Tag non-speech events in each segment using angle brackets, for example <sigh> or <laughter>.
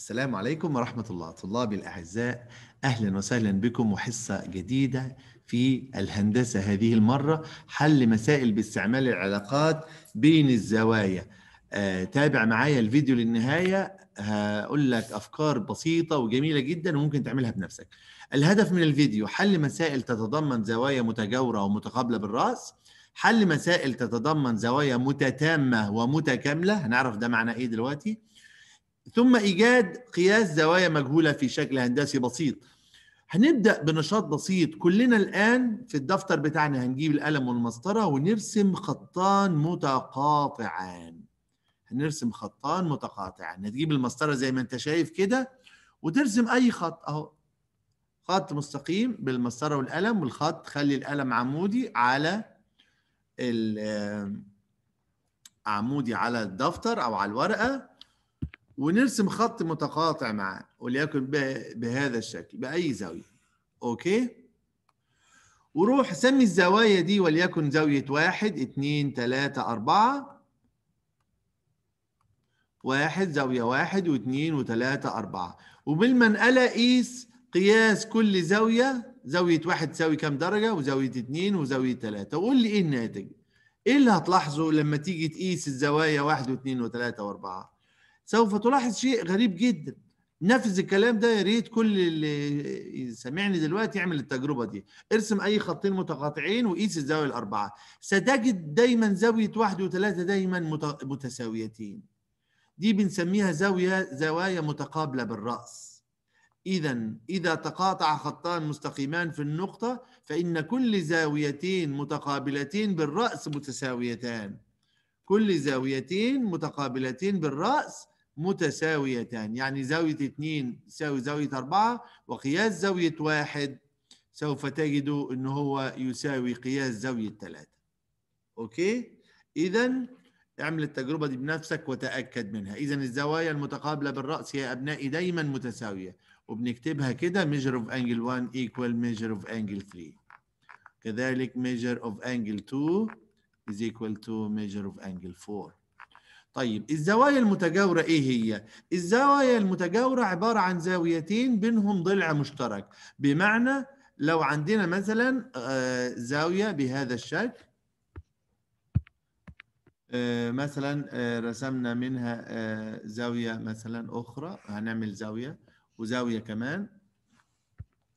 السلام عليكم ورحمة الله طلابي الأعزاء أهلا وسهلا بكم وحصة جديدة في الهندسة هذه المرة حل مسائل باستعمال العلاقات بين الزوايا آه، تابع معايا الفيديو للنهاية هقول لك أفكار بسيطة وجميلة جدا وممكن تعملها بنفسك الهدف من الفيديو حل مسائل تتضمن زوايا متجاورة ومتقابلة بالرأس حل مسائل تتضمن زوايا متتامة ومتكاملة هنعرف ده معنى إيه دلوقتي ثم ايجاد قياس زوايا مجهوله في شكل هندسي بسيط هنبدا بنشاط بسيط كلنا الان في الدفتر بتاعنا هنجيب القلم والمسطره ونرسم خطان متقاطعان هنرسم خطان متقاطعان هتجيب المسطره زي ما انت شايف كده وترسم اي خط اهو خط مستقيم بالمسطره والقلم والخط خلي القلم عمودي على عمودي على الدفتر او على الورقه ونرسم خط متقاطع معاه وليكن بهذا الشكل باي زاويه اوكي وروح سمي الزوايا دي وليكن زاويه واحد اتنين تلاته اربعه واحد زاويه واحد واثنين وثلاثه اربعه وبالمنقله قيس قياس كل زاويه زاويه واحد تساوي كام درجه وزاويه اثنين وزاويه ثلاثه وقول لي ايه الناتج؟ ايه اللي هتلاحظه لما تيجي تقيس الزوايا واحد واثنين وثلاثه واربعه؟ سوف تلاحظ شيء غريب جدا نفذ الكلام ده يا ريت كل اللي سامعني دلوقتي يعمل التجربه دي ارسم اي خطين متقاطعين وقيس الزاويه الاربعه ستجد دايما زاويه واحد وثلاثه دايما متساويتين دي بنسميها زاويه زوايا متقابله بالراس اذا اذا تقاطع خطان مستقيمان في النقطه فان كل زاويتين متقابلتين بالراس متساويتان كل زاويتين متقابلتين بالراس متساويتان يعني زاوية اثنين تساوي زاوية أربعة وقياس زاوية واحد سوف تجدوا أن هو يساوي قياس زاوية ثلاثة أوكي إذا اعمل التجربة دي بنفسك وتأكد منها إذا الزوايا المتقابلة بالرأس يا أبنائي دايما متساوية وبنكتبها كده measure of angle 1 equal measure of angle 3 كذلك measure of angle 2 is equal to measure of angle 4 طيب الزوايا المتجاورة إيه هي؟ الزوايا المتجاورة عبارة عن زاويتين بينهم ضلع مشترك بمعنى لو عندنا مثلا آه، زاوية بهذا الشكل آه، مثلا آه، رسمنا منها زاوية مثلا أخرى هنعمل زاوية وزاوية كمان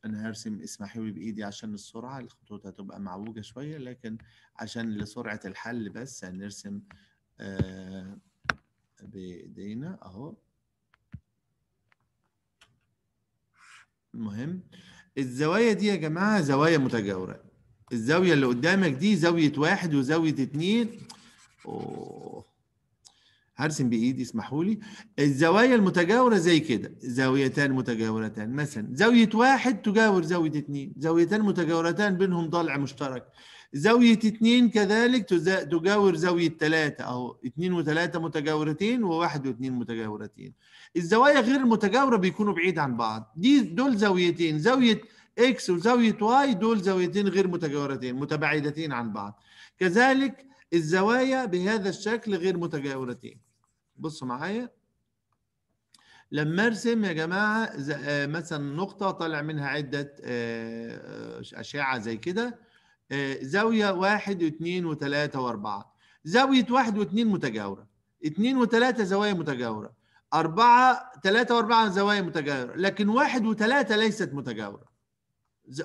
أنا هرسم اسمحوا بإيدي عشان السرعة الخطوط هتبقى معوجة شوية لكن عشان لسرعة الحل بس هنرسم آه، بايدينا اهو المهم الزوايا دي يا جماعه زوايا متجاوره الزاويه اللي قدامك دي زاويه واحد وزاويه اتنين اوه هرسم بايدي اسمحوا لي الزوايا المتجاوره زي كده زاويتان متجاورتان مثلا زاويه واحد تجاور زاويه اتنين زاويتان متجاورتان بينهم ضلع مشترك زاوية 2 كذلك تجاور زاوية ثلاثة 2 و وثلاثة متجاورتين وواحد 2 متجاورتين الزوايا غير المتجاورة بيكونوا بعيد عن بعض دي دول زاويتين زاوية اكس وزاوية واي دول زاويتين غير متجاورتين متباعدتين عن بعض كذلك الزوايا بهذا الشكل غير متجاورتين بصوا معايا لما ارسم يا جماعة آه، مثلا نقطة طالع منها عدة آه، أشعة زي كده زاوية واحد واثنين وثلاثة وأربعة زاوية واحد واثنين متجاورة اثنين وثلاثة زوايا متجاورة أربعة ثلاثة وأربعة زوايا متجاورة لكن واحد وثلاثة ليست متجاورة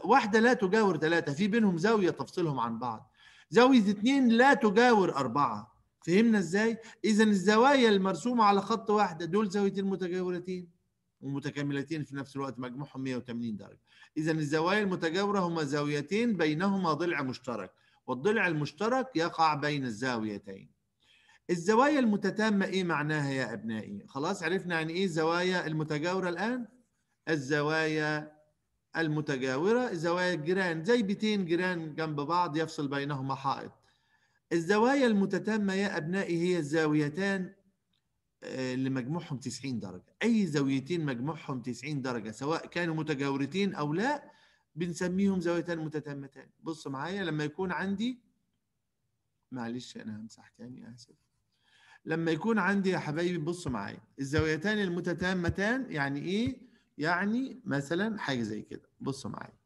واحدة لا تجاور ثلاثة في بينهم زاوية تفصلهم عن بعض زاوية اثنين لا تجاور أربعة فهمنا إزاي؟ إذا الزوايا المرسومة على خط واحدة دول زاويتين متجاورتين ومتكاملتين في نفس الوقت مجموعهم 180 درجة إذا الزوايا المتجاورة هما زاويتين بينهما ضلع مشترك والضلع المشترك يقع بين الزاويتين الزوايا المتتامة إيه معناها يا أبنائي؟ خلاص عرفنا عن يعني إيه الزوايا المتجاورة الآن؟ الزوايا المتجاورة زوايا الجيران زي بيتين جيران جنب بعض يفصل بينهما حائط الزوايا المتتامة يا أبنائي هي الزاويتان اللي آه، مجموعهم 90 درجه اي زاويتين مجموعهم 90 درجه سواء كانوا متجاورتين او لا بنسميهم زاويتان متتامتان بص معايا لما يكون عندي معلش انا همسح تاني يعني، اسف لما يكون عندي يا حبايبي بصوا معايا الزاويتان المتتامتان يعني ايه يعني مثلا حاجه زي كده بصوا معايا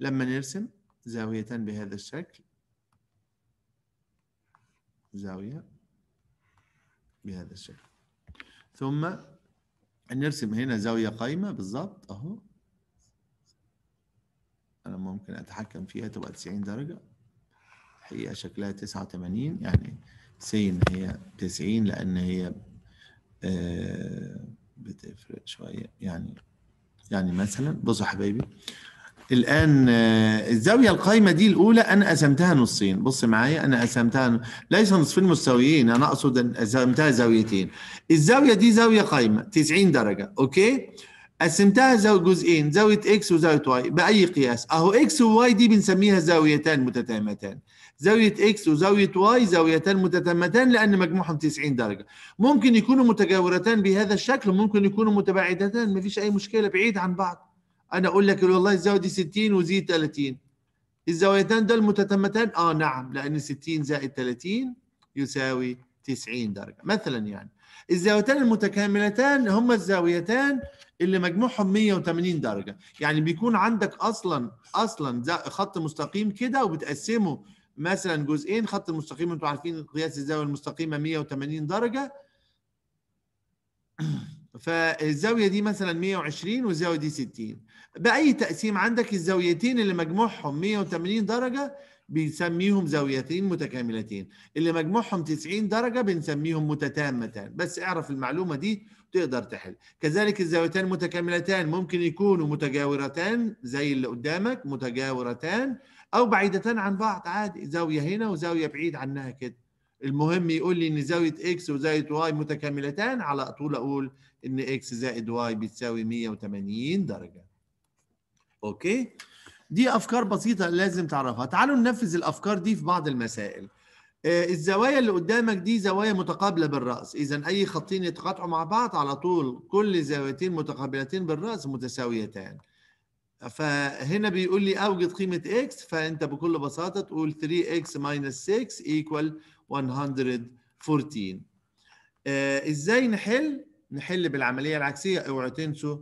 لما نرسم زاويتان بهذا الشكل زاويه بهذا الشكل ثم نرسم هنا زاوية قايمة بالضبط أهو أنا ممكن أتحكم فيها تبقى 90 درجة الحقيقة شكلها 89 يعني سين هي 90 لأن هي آه، بتفرق شوية يعني يعني مثلا بصوا حبايبي الآن آه، الزاوية القائمة دي الأولى أنا قسمتها نصين بص معايا أنا قسمتها ليس نصفين مستويين أنا أقصد أن قسمتها زاويتين الزاوية دي زاوية قائمة 90 درجة أوكي قسمتها زاوية جزئين زاوية إكس وزاوية واي بأي قياس أهو إكس وواي دي بنسميها زاويتان متتامتان زاوية إكس وزاوية واي زاويتان متتامتان لأن مجموعهم 90 درجة ممكن يكونوا متجاورتان بهذا الشكل ممكن يكونوا متباعدتان مفيش أي مشكلة بعيد عن بعض انا اقول لك والله الزاويه دي 60 وزي 30 الزاويتان دول متتمتان اه نعم لان 60 زائد 30 يساوي 90 درجه مثلا يعني الزاويتان المتكاملتان هما الزاويتان اللي مجموعهم 180 درجه يعني بيكون عندك اصلا اصلا خط مستقيم كده وبتقسمه مثلا جزئين خط مستقيم انتوا عارفين قياس الزاويه المستقيمه 180 درجه <clears throat> فالزاويه دي مثلا 120 والزاويه دي 60 باي تقسيم عندك الزاويتين اللي مجموعهم 180 درجه بنسميهم زاويتين متكاملتين اللي مجموعهم 90 درجة بنسميهم متتامتان بس اعرف المعلومة دي تقدر تحل كذلك الزاويتان المتكاملتان ممكن يكونوا متجاورتان زي اللي قدامك متجاورتان أو بعيدتان عن بعض عادي زاوية هنا وزاوية بعيد عنها كده المهم يقول لي ان زاويه اكس وزاويه واي متكاملتان على طول اقول ان اكس زائد واي بتساوي 180 درجه اوكي دي افكار بسيطه لازم تعرفها تعالوا ننفذ الافكار دي في بعض المسائل آه، الزوايا اللي قدامك دي زوايا متقابله بالراس اذا اي خطين يتقاطعوا مع بعض على طول كل زاويتين متقابلتين بالراس متساويتان فهنا بيقول لي اوجد قيمه اكس فانت بكل بساطه تقول 3 اكس ماينس 6 ايكوال 114 ازاي نحل نحل بالعمليه العكسيه اوعوا تنسوا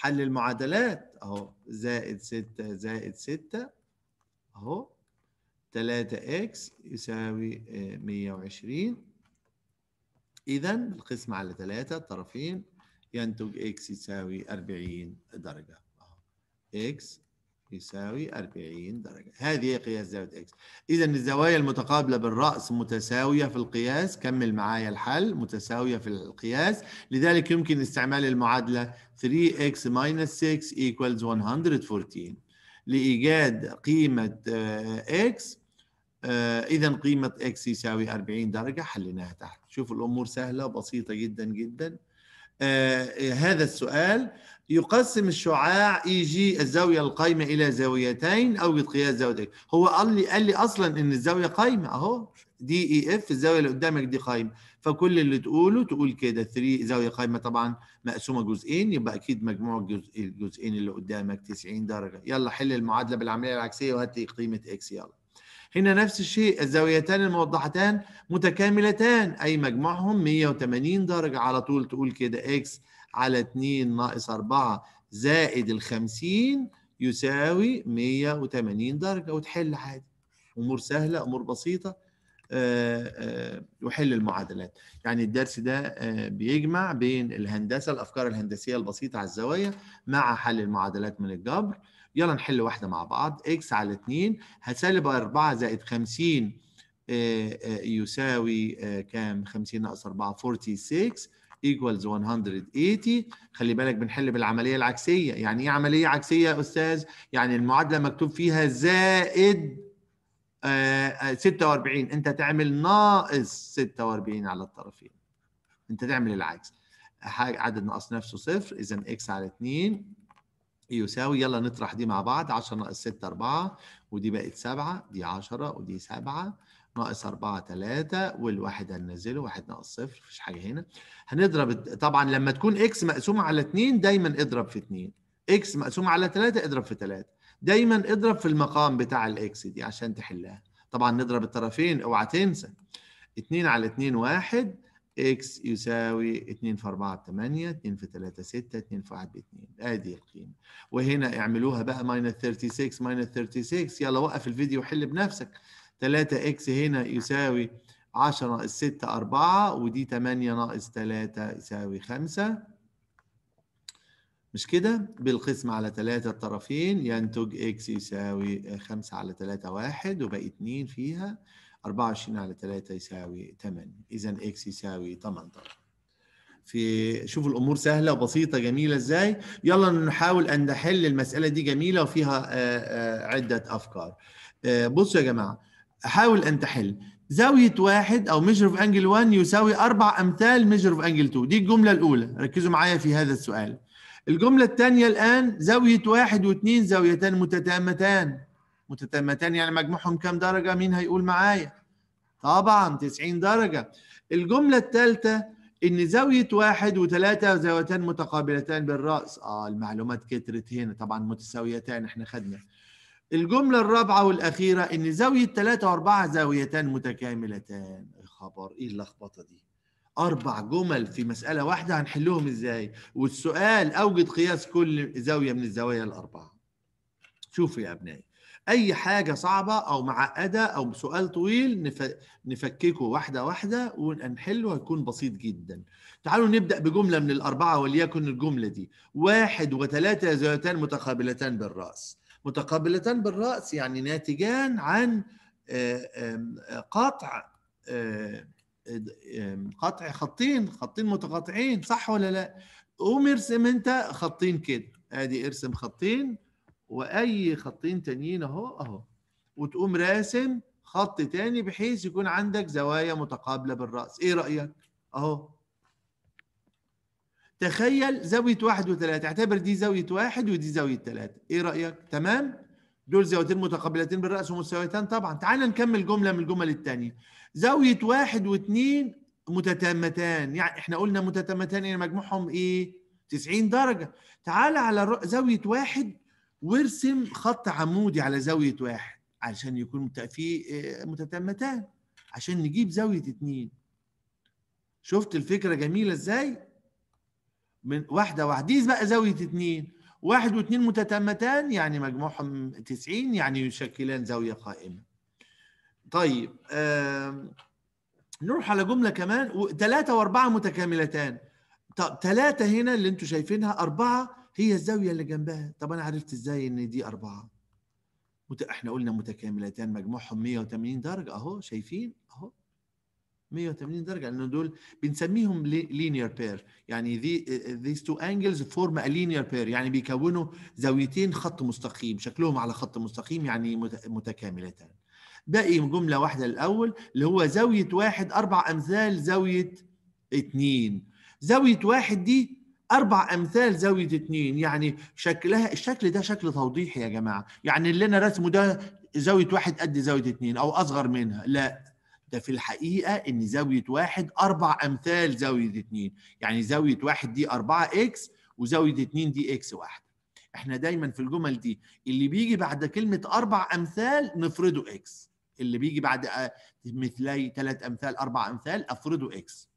حل المعادلات اهو زائد 6 زائد 6 اهو 3 اكس يساوي 120 آه، اذا القسم على 3 الطرفين ينتج اكس يساوي 40 درجة اهو يساوي 40 درجة هذه هي قياس زاوية X إذا الزوايا المتقابلة بالرأس متساوية في القياس كمل معايا الحل متساوية في القياس لذلك يمكن استعمال المعادلة 3x 6 equals 114 لإيجاد قيمة x آه، آه، إذا قيمة x يساوي 40 درجة حليناها تحت شوفوا الأمور سهلة بسيطة جدا جدا آه، هذا السؤال يقسم الشعاع اي جي الزاويه القايمه الى زاويتين او قياس زاويتين هو قال لي قال لي اصلا ان الزاويه قايمه اهو دي اي اف الزاويه اللي قدامك دي قايمه فكل اللي تقوله تقول كده 3 زاويه قايمه طبعا مقسومه جزئين يبقى اكيد مجموع الجزئين اللي قدامك 90 درجه يلا حل المعادله بالعمليه العكسيه وهات لي قيمه اكس يلا هنا نفس الشيء الزاويتان الموضحتان متكاملتان أي مجموعهم 180 درجة على طول تقول كده x على 2 ناقص 4 زائد ال 50 يساوي 180 درجة وتحل عادي أمور سهلة أمور بسيطة آه، آه، يحل المعادلات يعني الدرس ده آه، بيجمع بين الهندسة الأفكار الهندسية البسيطة على الزوايا مع حل المعادلات من الجبر يلا نحل واحدة مع بعض x على 2 هسالب 4 زائد 50 يساوي كام 50 ناقص 4 46 equals 180 خلي بالك بنحل بالعملية العكسية يعني ايه عملية عكسية يا أستاذ يعني المعادلة مكتوب فيها زائد 46 آه، انت تعمل ناقص 46 على الطرفين انت تعمل العكس عدد ناقص نفسه صفر اذا اكس على 2 يساوي يلا نطرح دي مع بعض 10 ناقص 6 4 ودي بقت 7 دي 10 ودي 7 ناقص 4 3 والواحد هننزله 1 ناقص 0 مفيش حاجه هنا هنضرب طبعا لما تكون اكس مقسومه على 2 دايما اضرب في 2 اكس مقسومه على 3 اضرب في 3 دايما اضرب في المقام بتاع الاكس دي عشان تحلها طبعا نضرب الطرفين اوعى تنسى 2 على 2 1 اكس يساوي 2 في 4 8 2 في 3 6 2 في 1 ب 2 ادي القيمه وهنا اعملوها بقى ماينس 36 ماينس 36 يلا وقف الفيديو وحل بنفسك 3 اكس هنا يساوي 10 ناقص 6 4 ودي 8 ناقص 3 يساوي 5 مش كده بالقسم على 3 الطرفين ينتج اكس يساوي 5 على 3 1 وباقي 2 فيها 24 على 3 يساوي 8 إذا اكس يساوي 18 في شوفوا الامور سهله وبسيطه جميله ازاي يلا نحاول ان نحل المساله دي جميله وفيها آه، آه، عده افكار آه، بصوا يا جماعه حاول ان تحل زاويه واحد او ميجر اوف انجل 1 يساوي اربع امثال ميجر اوف انجل 2 دي الجمله الاولى ركزوا معايا في هذا السؤال الجملة الثانية الآن زاوية واحد واثنين زاويتان متتامتان متتامتان يعني مجموعهم كام درجة مين هيقول معايا طبعا 90 درجة الجملة الثالثة إن زاوية واحد وثلاثة زاويتان متقابلتان بالرأس آه المعلومات كترت هنا طبعا متساويتان إحنا خدنا الجملة الرابعة والأخيرة إن زاوية ثلاثة وأربعة زاويتان متكاملتان إيه خبر إيه اللخبطة دي اربع جمل في مساله واحده هنحلهم ازاي والسؤال اوجد قياس كل زاويه من الزوايا الاربعه شوفوا يا ابنائي اي حاجه صعبه او معقده او سؤال طويل نفككه واحده واحده ونحله هيكون بسيط جدا تعالوا نبدا بجمله من الاربعه وليكن الجمله دي واحد وثلاثه زاويتان متقابلتان بالراس متقابلتان بالراس يعني ناتجان عن آه، قطع آه، آه، آه، قطع خطين خطين متقاطعين صح ولا لا قوم ارسم انت خطين كده ادي ارسم خطين واي خطين تانيين اهو اهو وتقوم راسم خط تاني بحيث يكون عندك زوايا متقابله بالراس ايه رايك اهو تخيل زاويه واحد وثلاثة اعتبر دي زاويه واحد ودي زاويه ثلاثة ايه رايك تمام دول زاويتين متقابلتين بالرأس ومستويتان طبعا تعال نكمل جملة من الجمل الثانية زاوية واحد واثنين متتامتان يعني احنا قلنا متتامتان يعني مجموعهم ايه 90 درجة تعال على زاوية واحد وارسم خط عمودي على زاوية واحد عشان يكون في آه، متتامتان عشان نجيب زاوية اثنين شفت الفكرة جميلة ازاي من واحدة واحدة دي بقى زاوية اثنين واحد واثنين متتامتان يعني مجموعهم 90 يعني يشكلان زاوية قائمة طيب آه نروح على جملة كمان ثلاثة وأربعة متكاملتان طب ثلاثة هنا اللي انتم شايفينها أربعة هي الزاوية اللي جنبها طب أنا عرفت إزاي إن دي أربعة احنا قلنا متكاملتان مجموعهم 180 درجة أهو شايفين أهو 180 درجه لان دول بنسميهم لينير بير يعني ذي ذيز تو انجلز فورم لينير بير يعني بيكونوا زاويتين خط مستقيم شكلهم على خط مستقيم يعني متكاملتان باقي جمله واحده الاول اللي هو زاويه واحد اربع امثال زاويه اتنين زاويه واحد دي اربع امثال زاويه اتنين يعني شكلها الشكل ده شكل توضيحي يا جماعه يعني اللي انا رسمه ده زاويه واحد قد زاويه اتنين او اصغر منها لا ده في الحقيقة إن زاوية واحد أربع أمثال زاوية اتنين يعني زاوية واحد دي أربعة إكس وزاوية اتنين دي إكس واحدة إحنا دايما في الجمل دي اللي بيجي بعد كلمة أربع أمثال نفرده إكس اللي بيجي بعد مثلي ثلاث أمثال أربع أمثال أفرده إكس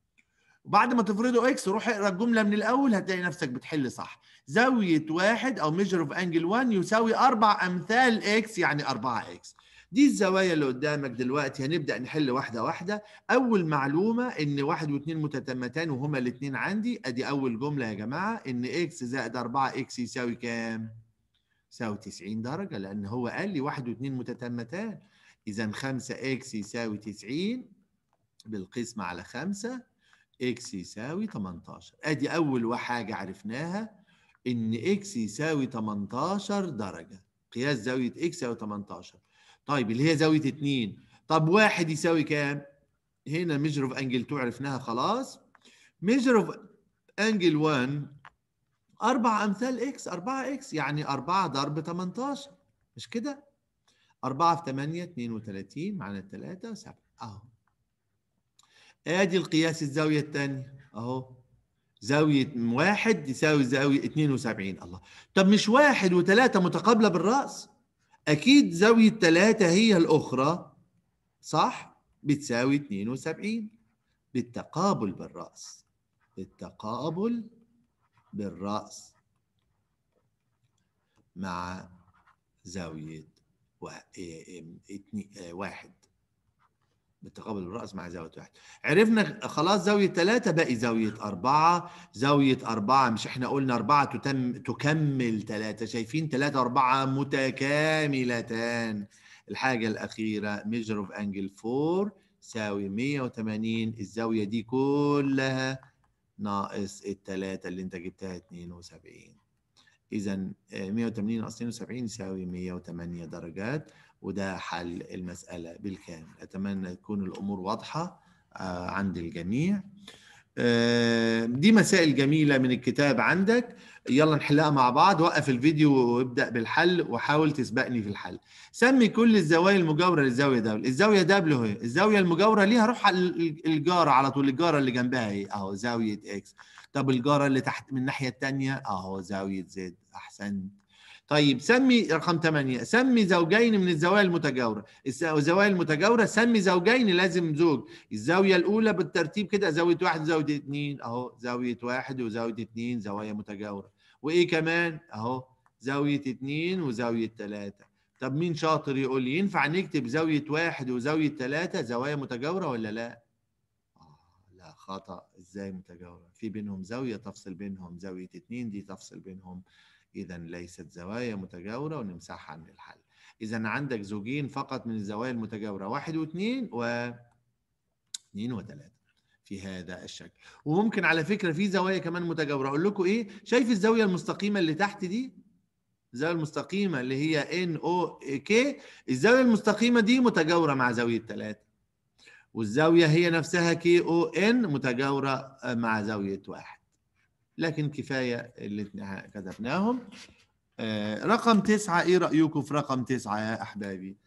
وبعد ما تفرده إكس روح اقرا الجملة من الأول هتلاقي نفسك بتحل صح زاوية واحد أو ميجر أوف أنجل 1 يساوي أربع أمثال إكس يعني أربعة إكس دي الزوايا اللي قدامك دلوقتي هنبدا نحل واحده واحده اول معلومه ان واحد واثنين متتمتان وهما الاثنين عندي ادي اول جمله يا جماعه ان اكس زائد 4 اكس يساوي كام يساوي 90 درجه لان هو قال لي واحد واثنين متتمتان اذا 5 اكس يساوي 90 بالقسمه على 5 اكس يساوي 18 ادي اول حاجه عرفناها ان اكس يساوي 18 درجه قياس زاويه اكس يساوي 18 طيب اللي هي زاويه 2 طب واحد يساوي كام؟ هنا ميجر اوف انجل 2 عرفناها خلاص ميجر اوف انجل 1 أربع أمثال إكس 4 إكس يعني 4 ضرب 18 مش كده؟ 4 في 8 32 معنى 3 7 أهو آدي القياس الزاوية الثانية أهو زاوية واحد يساوي زاوية 72 الله طب مش واحد وثلاثة متقابلة بالرأس أكيد زاوية 3 هي الأخرى صح؟ بتساوي 72 بالتقابل بالرأس بالتقابل بالرأس مع زاوية إيه، إيه، واحد بالتقابل الرأس مع زاوية واحد عرفنا خلاص زاوية ثلاثة باقي زاوية أربعة زاوية أربعة مش إحنا قلنا أربعة تتم تكمل ثلاثة شايفين ثلاثة أربعة متكاملتان الحاجة الأخيرة ميجر أوف أنجل 4 ساوي 180 الزاوية دي كلها ناقص الثلاثة اللي أنت جبتها 72 إذا 180 ناقص 72 يساوي 108 درجات وده حل المسألة بالكامل أتمنى تكون الأمور واضحة آه، عند الجميع آه، دي مسائل جميلة من الكتاب عندك يلا نحلها مع بعض وقف الفيديو وابدأ بالحل وحاول تسبقني في الحل سمي كل الزوايا المجاورة للزاوية دبل الزاوية دبل هي الزاوية المجاورة ليها روح الجارة على طول الجارة اللي جنبها هي اهو زاوية اكس طب الجارة اللي تحت من الناحية التانية اهو زاوية زد احسنت طيب سمي رقم ثمانية سمي زوجين من الزوايا المتجاوره الزوايا المتجاوره سمي زوجين لازم زوج الزاويه الاولى بالترتيب كده زاويه واحد زاويه اثنين اهو زاويه واحد وزاويه اثنين زوايا متجاوره وايه كمان اهو زاويه اثنين وزاويه ثلاثه طب مين شاطر يقول لي ينفع نكتب زاويه واحد وزاويه ثلاثه زوايا متجاوره ولا لا؟ آه، لا خطا ازاي متجاوره؟ في بينهم زاويه تفصل بينهم زاويه اتنين دي تفصل بينهم إذا ليست زوايا متجاورة ونمسحها من الحل إذا عندك زوجين فقط من الزوايا المتجاورة واحد واثنين و اثنين وثلاثة في هذا الشكل وممكن على فكرة في زوايا كمان متجاورة أقول لكم إيه شايف الزاوية المستقيمة اللي تحت دي الزاوية المستقيمة اللي هي ان او كي الزاوية المستقيمة دي متجاورة مع زاوية 3 والزاوية هي نفسها كي او ان متجاورة مع زاوية واحد لكن كفاية اللي كتبناهم آه، رقم تسعة إيه رأيكم في رقم تسعة يا أحبابي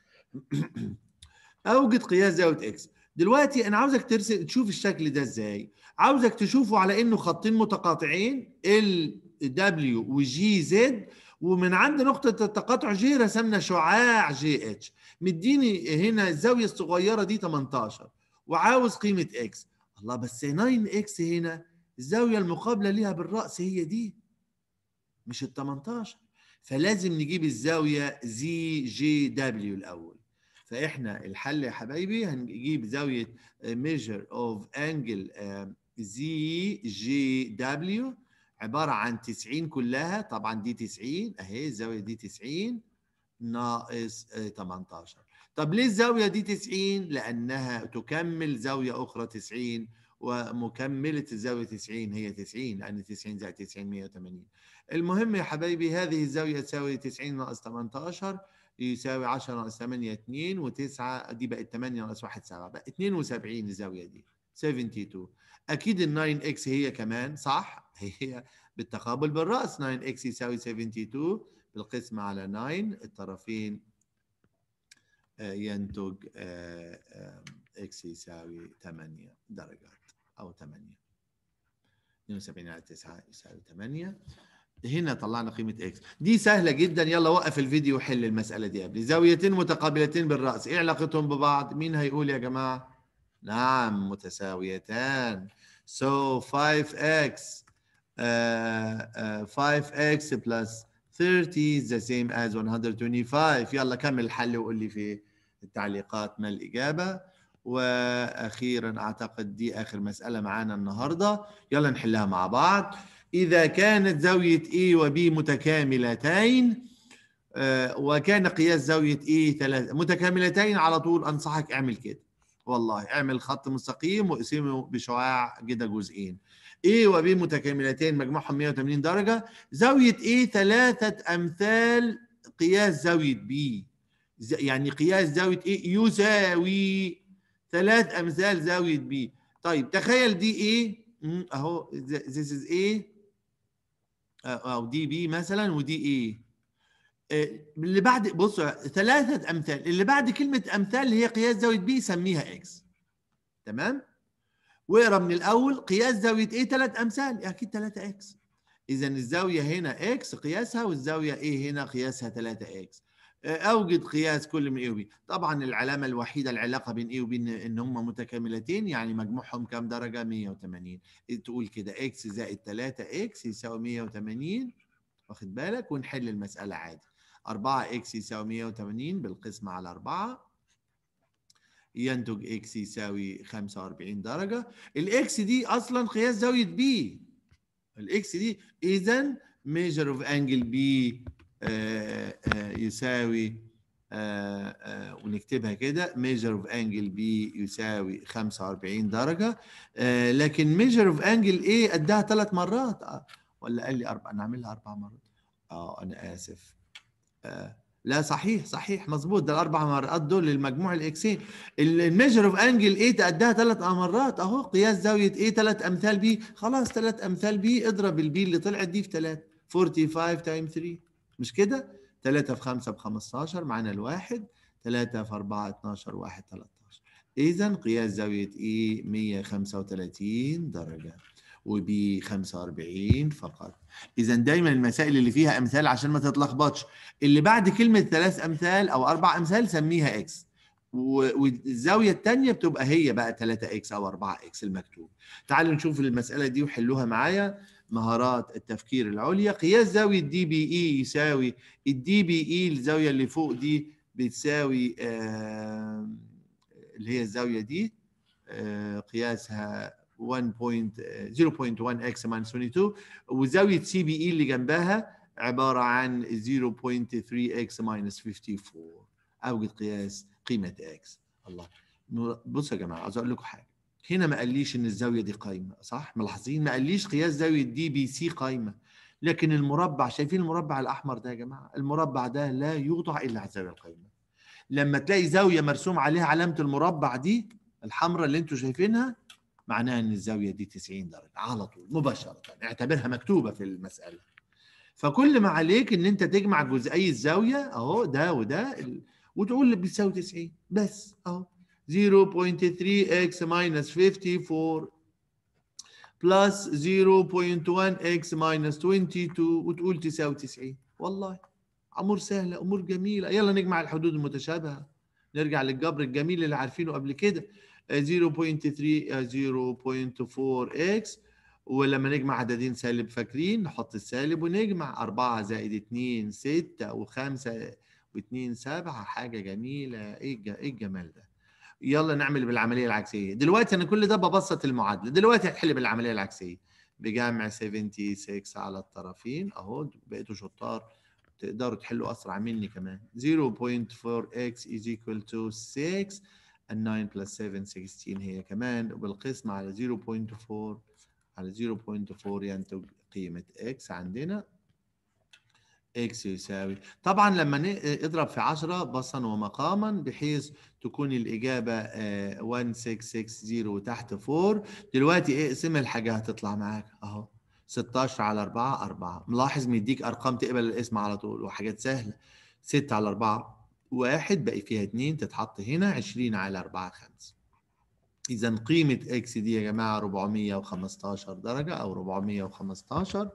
<clears throat> أوجد قياس زاوية إكس دلوقتي أنا عاوزك ترسم تشوف الشكل ده إزاي عاوزك تشوفه على إنه خطين متقاطعين ال دبليو وجي زد ومن عند نقطة التقاطع جي رسمنا شعاع جي اتش مديني هنا الزاوية الصغيرة دي 18 وعاوز قيمة اكس الله بس 9 اكس هنا الزاويه المقابله ليها بالراس هي دي مش ال 18 فلازم نجيب الزاويه زي جي دبليو الاول فاحنا الحل يا حبايبي هنجيب زاويه ميجر اوف انجل زي جي دبليو عباره عن 90 كلها طبعا دي 90 اهي الزاويه دي 90 ناقص 18 آه، طب ليه الزاويه دي 90 لانها تكمل زاويه اخرى 90 ومكملة الزاوية 90 هي 90 لأن 90 زائد 90 180 المهم يا حبايبي هذه الزاوية تساوي 90 ناقص 18 يساوي 10 ناقص 8 2 و9 دي بقت 8 ناقص 1 7 بقت 72 الزاوية دي 72 أكيد ال 9 إكس هي كمان صح هي بالتقابل بالرأس 9 إكس يساوي 72 بالقسمة على 9 الطرفين آه، ينتج آه، اكس يساوي 8 درجات أو 8 72 على 9 يساوي 8 هنا طلعنا قيمة اكس دي سهلة جدا يلا وقف الفيديو وحل المسألة دي قبل زاويتين متقابلتين بالرأس ايه علاقتهم ببعض مين هيقول يا جماعة نعم متساويتان so 5x uh, uh, 5x plus 30 is the same as 125 يلا كمل الحل وقول لي في التعليقات ما الإجابة واخيرا اعتقد دي اخر مساله معانا النهارده يلا نحلها مع بعض اذا كانت زاويه اي e وبي متكاملتين آه، وكان قياس زاويه e ثلاث متكاملتين على طول انصحك اعمل كده والله اعمل خط مستقيم واقسمه بشعاع كده جزئين A e و B متكاملتين مجموعهم 180 درجه زاويه A ثلاثه امثال قياس زاويه B يعني قياس زاويه A يساوي ثلاث امثال زاويه بي طيب تخيل دي ايه e. اهو ذيس از ايه او دي بي مثلا ودي e. ايه اللي بعد بصوا ثلاثه امثال اللي بعد كلمه امثال اللي هي قياس زاويه بي سميها اكس تمام واقرا من الاول قياس زاويه ايه ثلاث امثال اكيد 3 اكس اذا الزاويه هنا اكس قياسها والزاويه ايه هنا قياسها 3 اكس اوجد قياس كل من اي وبي طبعا العلامه الوحيده العلاقه بين اي وبي ان هم متكاملتين يعني مجموعهم كام درجه 180 تقول كده اكس زائد 3 اكس يساوي 180 واخد بالك ونحل المساله عادي 4 اكس يساوي 180 بالقسمه على 4 ينتج اكس يساوي 45 درجه الاكس دي اصلا قياس زاويه بي الاكس دي اذا ميجر اوف انجل بي آه، آه، يساوي آه، ونكتبها كده ميجر اوف انجل بي يساوي 45 درجة لكن ميجر اوف انجل اي قدها ثلاث مرات ولا قال لي أربع أنا عاملها أربع مرات أه أنا آسف لا صحيح صحيح مظبوط ده الأربع مرات دول للمجموع الإكسين الميجر أوف أنجل اي تأداها ثلاث مرات أهو قياس زاوية إيه ثلاث أمثال بي خلاص ثلاث أمثال بي اضرب البي اللي طلعت دي في ثلاث 45 تايم 3 مش كده 3 في 5 ب 15 معانا الواحد 3 في 4 12 1 13 اذا قياس زاويه e اي 135 درجه وب 45 فقط اذا دايما المسائل اللي فيها امثال عشان ما تتلخبطش اللي بعد كلمه ثلاث امثال او اربع امثال سميها اكس والزاويه الثانيه بتبقى هي بقى 3 اكس او 4 اكس المكتوب تعالوا نشوف المساله دي وحلوها معايا مهارات التفكير العليا قياس زاوية دي بي اي يساوي الدي بي اي e، الزاوية اللي فوق دي بتساوي آه اللي هي الزاوية دي آه قياسها 1.0.1 آه، x 22 وزاوية سي بي اي اللي جنبها عبارة عن 0.3 x 54 أوجد قياس قيمة x الله بصوا يا جماعة عايز أقول لكم حاجة هنا ما قاليش ان الزاويه دي قايمه صح ملاحظين ما قاليش قياس زاويه دي بي سي قايمه لكن المربع شايفين المربع الاحمر ده يا جماعه المربع ده لا يوضع الا على الزاويه القايمه لما تلاقي زاويه مرسوم عليها علامه المربع دي الحمراء اللي انتم شايفينها معناها ان الزاويه دي 90 درجه على طول مباشره اعتبرها مكتوبه في المساله فكل ما عليك ان انت تجمع جزئي الزاويه اهو ده وده وتقول بيساوي 90 بس اهو 0.3x minus 54 بلس 0.1x minus 22 وتقول 99 والله امور سهله امور جميله يلا نجمع الحدود المتشابهه نرجع للجبر الجميل اللي عارفينه قبل كده 0.3 آه، 0.4x آه، ولما نجمع عددين سالب فاكرين نحط السالب ونجمع 4 زائد 2 6 و5 و2 7 حاجه جميله ايه ايه الجمال ده يلا نعمل بالعمليه العكسيه دلوقتي انا كل ده ببسط المعادله دلوقتي هتحل بالعمليه العكسيه بجمع 76 على الطرفين اهو بقيتوا شطار تقدروا تحلوا اسرع مني كمان 0.4x is equal to 6 and 9 plus 7 16 هي كمان وبالقسمة على 0.4 على 0.4 ينتج قيمة x عندنا اكس يساوي طبعا لما نضرب في 10 بصا ومقاما بحيث تكون الاجابه 1660 تحت 4 دلوقتي اقسم إيه، الحاجه هتطلع معاك اهو 16 على 4 4 ملاحظ مديك ارقام تقبل القسم على طول وحاجات سهله 6 على 4 1 باقي فيها 2 تتحط هنا 20 على 4 5 اذا قيمه اكس دي يا جماعه 415 درجه او 415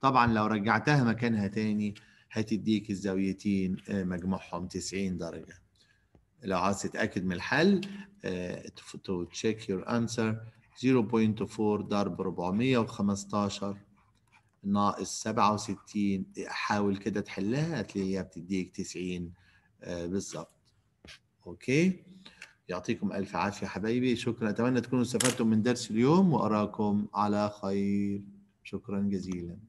طبعا لو رجعتها مكانها تاني هتديك الزاويتين آه، مجموعهم 90 درجه لو عايز تتاكد من الحل تو تشيك يور انسر 0.4 ضرب 415 ناقص 67 حاول كده تحلها هتلاقيها بتديك 90 آه، بالظبط اوكي يعطيكم الف عافيه حبايبي شكرا اتمنى تكونوا استفدتم من درس اليوم واراكم على خير شكرا جزيلا